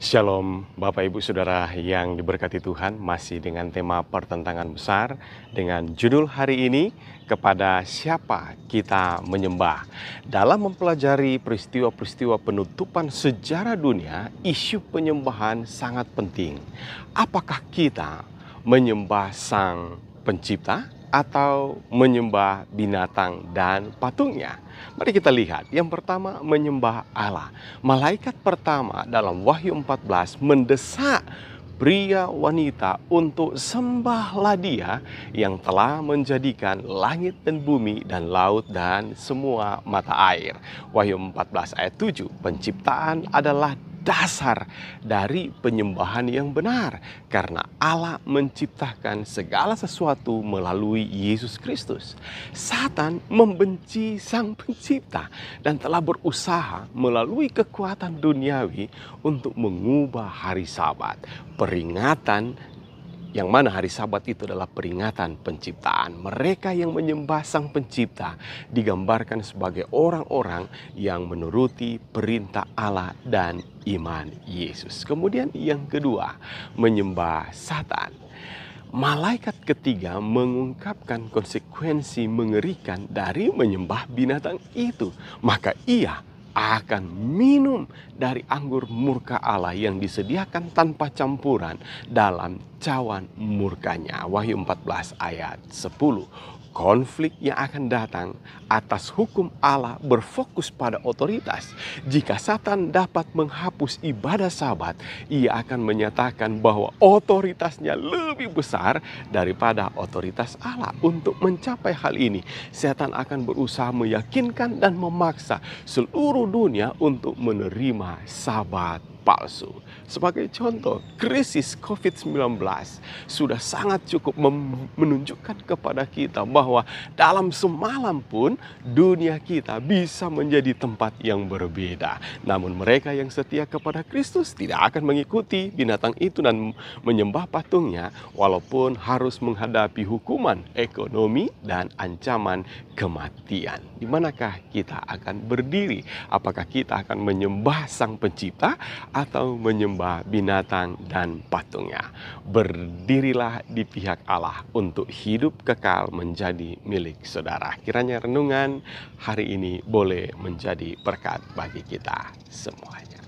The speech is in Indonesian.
Shalom Bapak Ibu Saudara yang diberkati Tuhan masih dengan tema pertentangan besar dengan judul hari ini kepada siapa kita menyembah. Dalam mempelajari peristiwa-peristiwa penutupan sejarah dunia, isu penyembahan sangat penting. Apakah kita menyembah Sang Pencipta atau menyembah binatang dan patungnya. Mari kita lihat, yang pertama menyembah Allah. Malaikat pertama dalam Wahyu 14 mendesak pria wanita untuk sembahlah dia yang telah menjadikan langit dan bumi dan laut dan semua mata air. Wahyu 14 ayat 7, penciptaan adalah dasar dari penyembahan yang benar, karena Allah menciptakan segala sesuatu melalui Yesus Kristus. Satan membenci Sang Pencipta dan telah berusaha melalui kekuatan duniawi untuk mengubah hari Sabat, peringatan yang mana hari Sabat itu adalah peringatan penciptaan. Mereka yang menyembah Sang Pencipta digambarkan sebagai orang-orang yang menuruti perintah Allah dan iman Yesus. Kemudian yang kedua, menyembah Satan. Malaikat ketiga mengungkapkan konsekuensi mengerikan dari menyembah binatang itu. Maka ia akan minum dari anggur murka Allah yang disediakan tanpa campuran dalam cawan murkanya. Wahyu 14 ayat 10 konflik yang akan datang atas hukum Allah berfokus pada otoritas. Jika Satan dapat menghapus ibadah Sabat, ia akan menyatakan bahwa otoritasnya lebih besar daripada otoritas Allah. Untuk mencapai hal ini, setan akan berusaha meyakinkan dan memaksa seluruh dunia untuk menerima Sabat palsu. Sebagai contoh, krisis COVID-19 sudah sangat cukup menunjukkan kepada kita bahwa dalam semalam pun dunia kita bisa menjadi tempat yang berbeda. Namun mereka yang setia kepada Kristus tidak akan mengikuti binatang itu dan menyembah patungnya walaupun harus menghadapi hukuman ekonomi dan ancaman kematian. Di manakah kita akan berdiri? Apakah kita akan menyembah Sang Pencipta atau menyembah binatang dan patungnya. Berdirilah di pihak Allah untuk hidup kekal menjadi milik saudara. Kiranya renungan hari ini boleh menjadi berkat bagi kita semuanya.